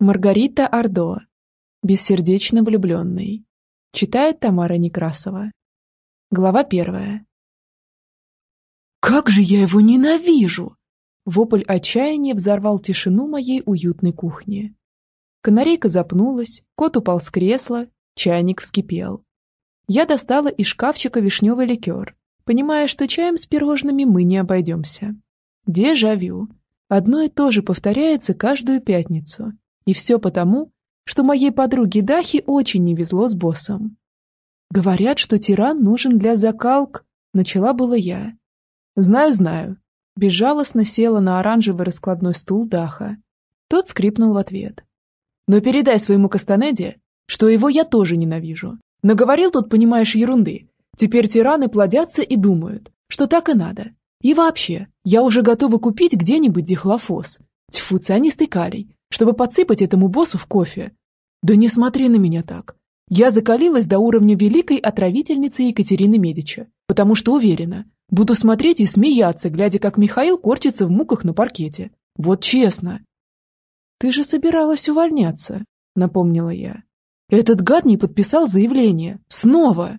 Маргарита Ордо. Бессердечно влюбленный. Читает Тамара Некрасова. Глава первая. «Как же я его ненавижу!» Вопль отчаяния взорвал тишину моей уютной кухни. Канарейка запнулась, кот упал с кресла, чайник вскипел. Я достала из шкафчика вишневый ликер, понимая, что чаем с пирожными мы не обойдемся. Дежавю. Одно и то же повторяется каждую пятницу, и все потому, что моей подруге Дахи очень не везло с боссом. «Говорят, что тиран нужен для закалк», — начала было я. «Знаю, знаю». Безжалостно села на оранжевый раскладной стул Даха. Тот скрипнул в ответ. «Но передай своему Кастанеде, что его я тоже ненавижу. Но говорил тут, понимаешь, ерунды. Теперь тираны плодятся и думают, что так и надо. И вообще, я уже готова купить где-нибудь дихлофос. Тьфу, цианистый калий чтобы подсыпать этому боссу в кофе. Да не смотри на меня так. Я закалилась до уровня великой отравительницы Екатерины Медичи, потому что уверена, буду смотреть и смеяться, глядя, как Михаил корчится в муках на паркете. Вот честно. Ты же собиралась увольняться, напомнила я. Этот гад не подписал заявление. Снова.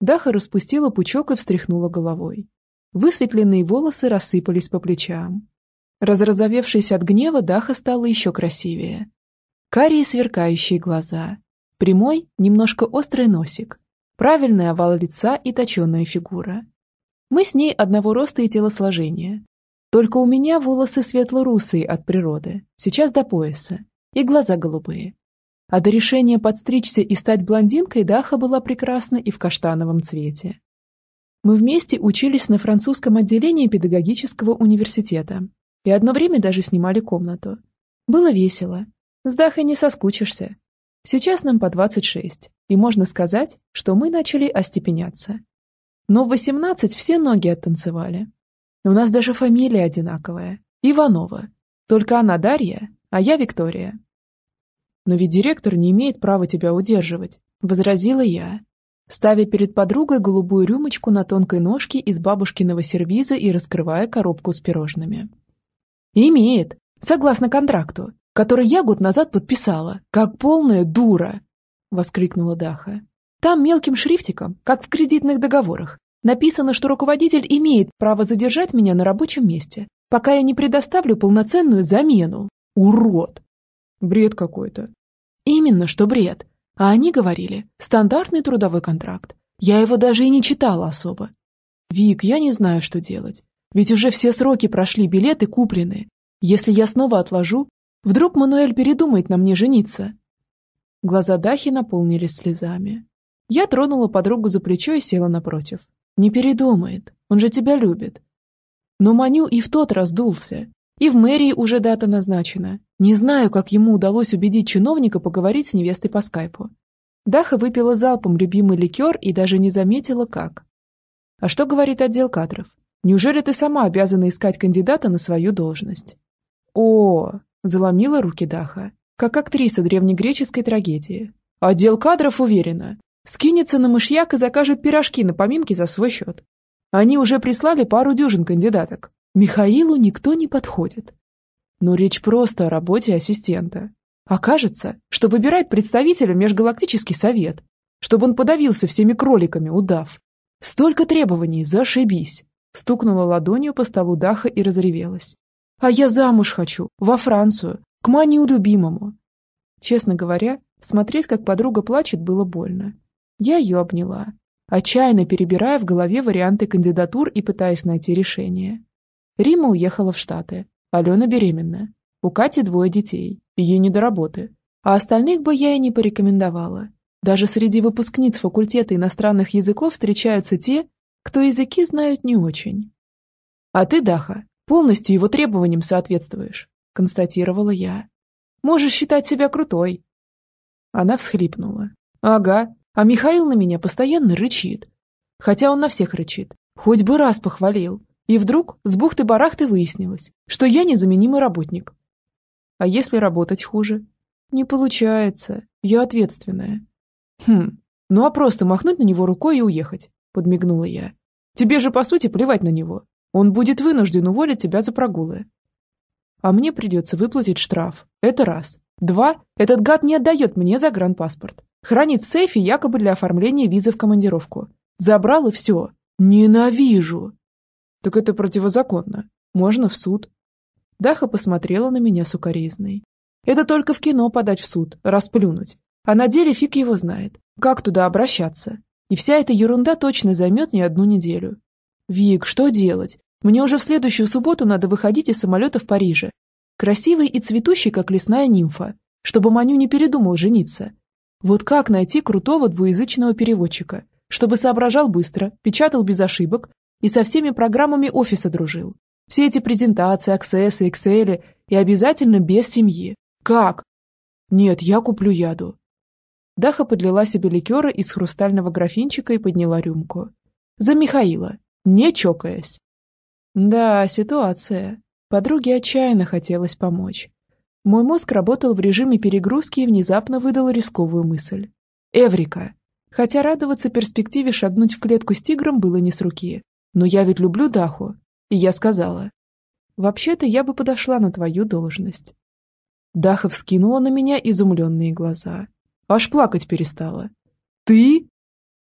Даха распустила пучок и встряхнула головой. Высветленные волосы рассыпались по плечам. Разразовевшись от гнева, Даха стала еще красивее. Карие сверкающие глаза, прямой, немножко острый носик, правильный овал лица и точеная фигура. Мы с ней одного роста и телосложения. Только у меня волосы светло-русые от природы, сейчас до пояса, и глаза голубые. А до решения подстричься и стать блондинкой Даха была прекрасна и в каштановом цвете. Мы вместе учились на французском отделении педагогического университета и одно время даже снимали комнату. Было весело. С Дахой не соскучишься. Сейчас нам по 26, и можно сказать, что мы начали остепеняться. Но в 18 все ноги оттанцевали. У нас даже фамилия одинаковая. Иванова. Только она Дарья, а я Виктория. Но ведь директор не имеет права тебя удерживать, возразила я, ставя перед подругой голубую рюмочку на тонкой ножке из бабушкиного сервиза и раскрывая коробку с пирожными. Имеет, согласно контракту, который я год назад подписала, как полная дура, воскликнула Даха. Там мелким шрифтиком, как в кредитных договорах, написано, что руководитель имеет право задержать меня на рабочем месте, пока я не предоставлю полноценную замену. Урод! Бред какой-то. Именно что бред. А они говорили, стандартный трудовой контракт. Я его даже и не читала особо. Вик, я не знаю, что делать. Ведь уже все сроки прошли, билеты куплены. Если я снова отложу, вдруг Мануэль передумает на мне жениться. Глаза Дахи наполнились слезами. Я тронула подругу за плечо и села напротив. Не передумает, он же тебя любит. Но Маню и в тот раз дулся, и в мэрии уже дата назначена. Не знаю, как ему удалось убедить чиновника поговорить с невестой по скайпу. Даха выпила залпом любимый ликер и даже не заметила, как. А что говорит отдел кадров? Неужели ты сама обязана искать кандидата на свою должность? О, заломила руки Даха, как актриса древнегреческой трагедии. Отдел кадров уверена. Скинется на мышьяк и закажет пирожки на поминки за свой счет. Они уже прислали пару дюжин кандидаток. Михаилу никто не подходит. Но речь просто о работе ассистента. Окажется, что выбирает представителя Межгалактический совет, чтобы он подавился всеми кроликами, удав. Столько требований, зашибись. Стукнула ладонью по столу Даха и разревелась. «А я замуж хочу! Во Францию! К манию любимому!» Честно говоря, смотреть, как подруга плачет, было больно. Я ее обняла, отчаянно перебирая в голове варианты кандидатур и пытаясь найти решение. Рима уехала в Штаты. Алена беременна. У Кати двое детей. Ей не до работы. А остальных бы я и не порекомендовала. Даже среди выпускниц факультета иностранных языков встречаются те, кто языки знают не очень. А ты, Даха, полностью его требованиям соответствуешь, констатировала я. Можешь считать себя крутой. Она всхлипнула. Ага, а Михаил на меня постоянно рычит. Хотя он на всех рычит. Хоть бы раз похвалил. И вдруг с бухты-барахты выяснилось, что я незаменимый работник. А если работать хуже? Не получается. Я ответственная. Хм, ну а просто махнуть на него рукой и уехать. – подмигнула я. «Тебе же, по сути, плевать на него. Он будет вынужден уволить тебя за прогулы. А мне придется выплатить штраф. Это раз. Два. Этот гад не отдает мне загранпаспорт. Хранит в сейфе якобы для оформления визы в командировку. Забрал и все. Ненавижу. Так это противозаконно. Можно в суд. Даха посмотрела на меня сукоризной. Это только в кино подать в суд, расплюнуть. А на деле фиг его знает. Как туда обращаться? И вся эта ерунда точно займет не одну неделю. Вик, что делать? Мне уже в следующую субботу надо выходить из самолета в Париже. Красивый и цветущий, как лесная нимфа. Чтобы Маню не передумал жениться. Вот как найти крутого двуязычного переводчика, чтобы соображал быстро, печатал без ошибок и со всеми программами офиса дружил. Все эти презентации, аксессы, эксели и обязательно без семьи. Как? Нет, я куплю яду. Даха подлила себе ликера из хрустального графинчика и подняла рюмку. «За Михаила! Не чокаясь!» «Да, ситуация. Подруге отчаянно хотелось помочь. Мой мозг работал в режиме перегрузки и внезапно выдал рисковую мысль. Эврика! Хотя радоваться перспективе шагнуть в клетку с тигром было не с руки. Но я ведь люблю Даху. И я сказала. Вообще-то я бы подошла на твою должность. Даха вскинула на меня изумленные глаза. Аж плакать перестала. «Ты?»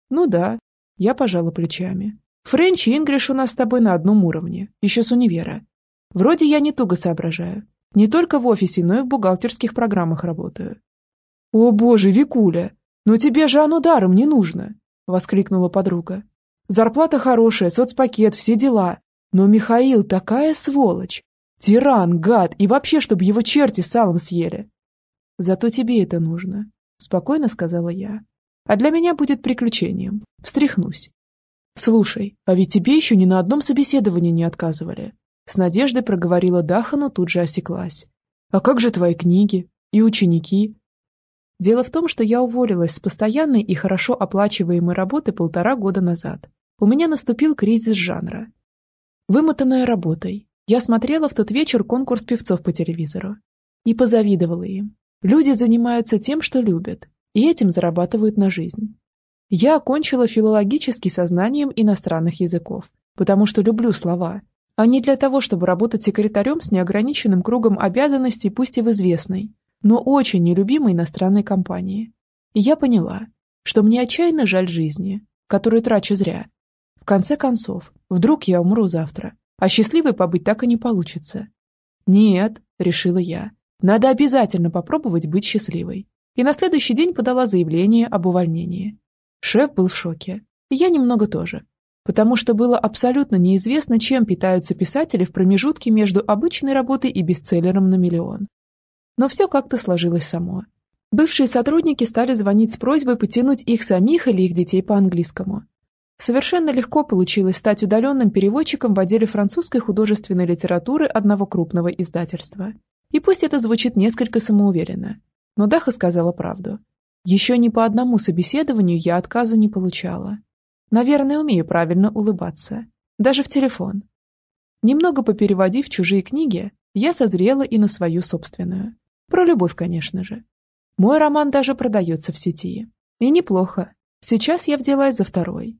«Ну да». Я пожала плечами. «Френч и Ингриш у нас с тобой на одном уровне, еще с универа. Вроде я не туго соображаю. Не только в офисе, но и в бухгалтерских программах работаю». «О боже, Викуля, но тебе же оно даром не нужно!» – воскликнула подруга. «Зарплата хорошая, соцпакет, все дела. Но Михаил такая сволочь! Тиран, гад и вообще, чтобы его черти салом съели!» «Зато тебе это нужно спокойно сказала я. А для меня будет приключением. Встряхнусь. Слушай, а ведь тебе еще ни на одном собеседовании не отказывали. С надеждой проговорила Даха, но тут же осеклась. А как же твои книги и ученики? Дело в том, что я уволилась с постоянной и хорошо оплачиваемой работы полтора года назад. У меня наступил кризис жанра. Вымотанная работой, я смотрела в тот вечер конкурс певцов по телевизору и позавидовала им. Люди занимаются тем, что любят, и этим зарабатывают на жизнь. Я окончила филологический сознанием иностранных языков, потому что люблю слова, а не для того, чтобы работать секретарем с неограниченным кругом обязанностей, пусть и в известной, но очень нелюбимой иностранной компании. И я поняла, что мне отчаянно жаль жизни, которую трачу зря. В конце концов, вдруг я умру завтра, а счастливой побыть так и не получится. «Нет», — решила я, надо обязательно попробовать быть счастливой. И на следующий день подала заявление об увольнении. Шеф был в шоке. И я немного тоже. Потому что было абсолютно неизвестно, чем питаются писатели в промежутке между обычной работой и бестселлером на миллион. Но все как-то сложилось само. Бывшие сотрудники стали звонить с просьбой потянуть их самих или их детей по английскому. Совершенно легко получилось стать удаленным переводчиком в отделе французской художественной литературы одного крупного издательства. И пусть это звучит несколько самоуверенно, но Даха сказала правду. Еще ни по одному собеседованию я отказа не получала. Наверное, умею правильно улыбаться. Даже в телефон. Немного попереводив чужие книги, я созрела и на свою собственную. Про любовь, конечно же. Мой роман даже продается в сети. И неплохо. Сейчас я взялась за второй.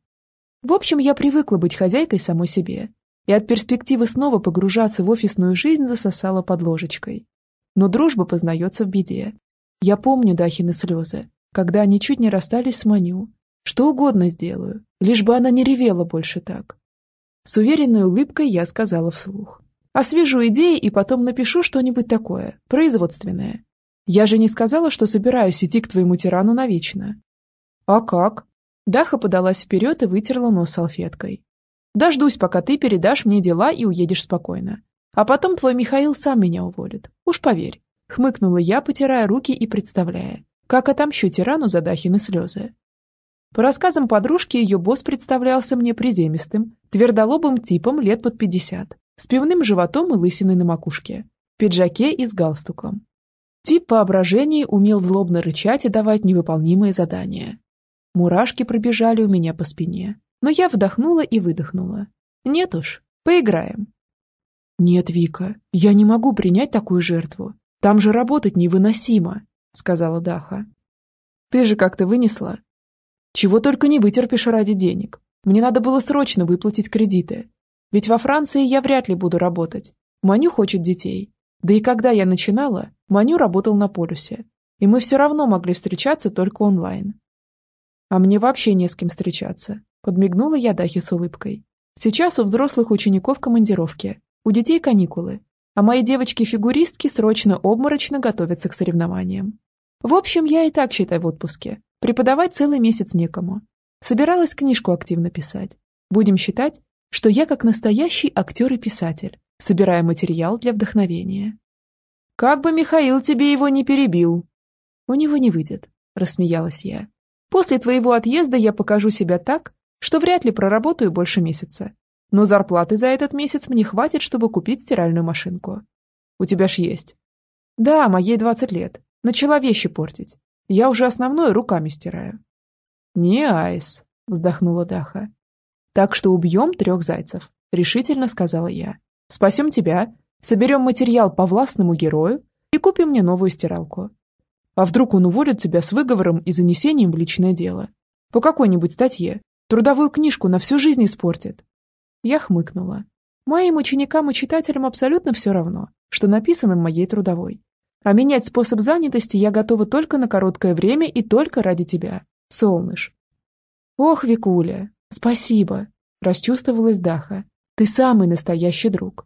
В общем, я привыкла быть хозяйкой самой себе и от перспективы снова погружаться в офисную жизнь засосала под ложечкой. Но дружба познается в беде. Я помню Дахины слезы, когда они чуть не расстались с Маню. Что угодно сделаю, лишь бы она не ревела больше так. С уверенной улыбкой я сказала вслух. «Освежу идеи и потом напишу что-нибудь такое, производственное. Я же не сказала, что собираюсь идти к твоему тирану навечно». «А как?» Даха подалась вперед и вытерла нос салфеткой. Дождусь, пока ты передашь мне дела и уедешь спокойно. А потом твой Михаил сам меня уволит. Уж поверь. Хмыкнула я, потирая руки и представляя, как отомщу тирану за Дахины слезы. По рассказам подружки, ее босс представлялся мне приземистым, твердолобым типом лет под пятьдесят, с пивным животом и лысиной на макушке, в пиджаке и с галстуком. Тип воображений умел злобно рычать и давать невыполнимые задания. Мурашки пробежали у меня по спине, но я вдохнула и выдохнула. Нет уж, поиграем. «Нет, Вика, я не могу принять такую жертву. Там же работать невыносимо», — сказала Даха. «Ты же как-то вынесла. Чего только не вытерпишь ради денег. Мне надо было срочно выплатить кредиты. Ведь во Франции я вряд ли буду работать. Маню хочет детей. Да и когда я начинала, Маню работал на полюсе. И мы все равно могли встречаться только онлайн. А мне вообще не с кем встречаться. Подмигнула я Дахе с улыбкой. Сейчас у взрослых учеников командировки, у детей каникулы, а мои девочки-фигуристки срочно обморочно готовятся к соревнованиям. В общем, я и так, считай, в отпуске. Преподавать целый месяц некому. Собиралась книжку активно писать. Будем считать, что я как настоящий актер и писатель, собирая материал для вдохновения. «Как бы Михаил тебе его не перебил!» «У него не выйдет», — рассмеялась я. «После твоего отъезда я покажу себя так, что вряд ли проработаю больше месяца. Но зарплаты за этот месяц мне хватит, чтобы купить стиральную машинку. У тебя ж есть. Да, моей 20 лет. Начала вещи портить. Я уже основное руками стираю. Не айс, вздохнула Даха. Так что убьем трех зайцев, решительно сказала я. Спасем тебя, соберем материал по властному герою и купим мне новую стиралку. А вдруг он уволит тебя с выговором и занесением в личное дело? По какой-нибудь статье, Трудовую книжку на всю жизнь испортит. Я хмыкнула. Моим ученикам и читателям абсолютно все равно, что написано в моей трудовой. А менять способ занятости я готова только на короткое время и только ради тебя, солныш. Ох, Викуля, спасибо, расчувствовалась Даха. Ты самый настоящий друг.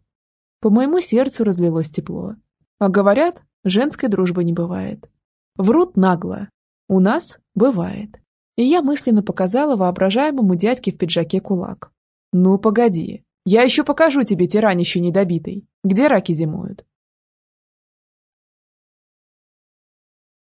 По моему сердцу разлилось тепло. А говорят, женской дружбы не бывает. Врут нагло. У нас бывает и я мысленно показала воображаемому дядьке в пиджаке кулак. «Ну, погоди, я еще покажу тебе тиранище недобитый, где раки зимуют.